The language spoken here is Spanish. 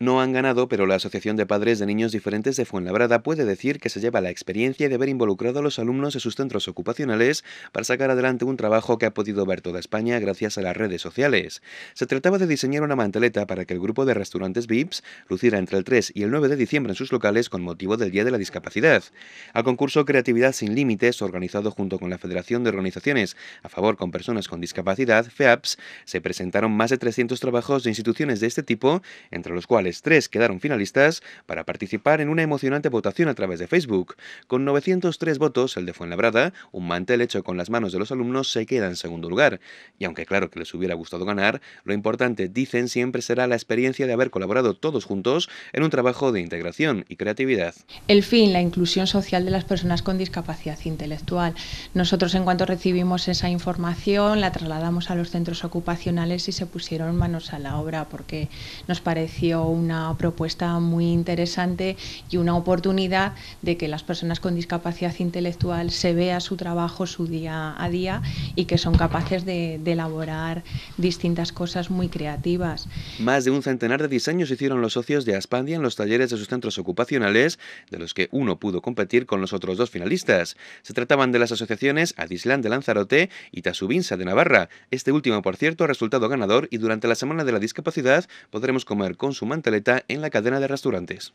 No han ganado, pero la Asociación de Padres de Niños Diferentes de Fuenlabrada puede decir que se lleva la experiencia de haber involucrado a los alumnos de sus centros ocupacionales para sacar adelante un trabajo que ha podido ver toda España gracias a las redes sociales. Se trataba de diseñar una manteleta para que el grupo de restaurantes VIPs luciera entre el 3 y el 9 de diciembre en sus locales con motivo del Día de la Discapacidad. Al concurso Creatividad sin Límites, organizado junto con la Federación de Organizaciones a favor con personas con discapacidad, FEAPS, se presentaron más de 300 trabajos de instituciones de este tipo, entre los cuales tres quedaron finalistas, para participar en una emocionante votación a través de Facebook. Con 903 votos, el de Fuenlabrada, un mantel hecho con las manos de los alumnos, se queda en segundo lugar. Y aunque claro que les hubiera gustado ganar, lo importante, dicen, siempre será la experiencia de haber colaborado todos juntos en un trabajo de integración y creatividad. El fin, la inclusión social de las personas con discapacidad intelectual. Nosotros en cuanto recibimos esa información, la trasladamos a los centros ocupacionales y se pusieron manos a la obra porque nos pareció una propuesta muy interesante y una oportunidad de que las personas con discapacidad intelectual se vea su trabajo, su día a día y que son capaces de, de elaborar distintas cosas muy creativas. Más de un centenar de diseños hicieron los socios de Aspandia en los talleres de sus centros ocupacionales, de los que uno pudo competir con los otros dos finalistas. Se trataban de las asociaciones Adislán de Lanzarote y Tasubinsa de Navarra. Este último, por cierto, ha resultado ganador y durante la Semana de la Discapacidad podremos comer con su mantequilla en la cadena de restaurantes.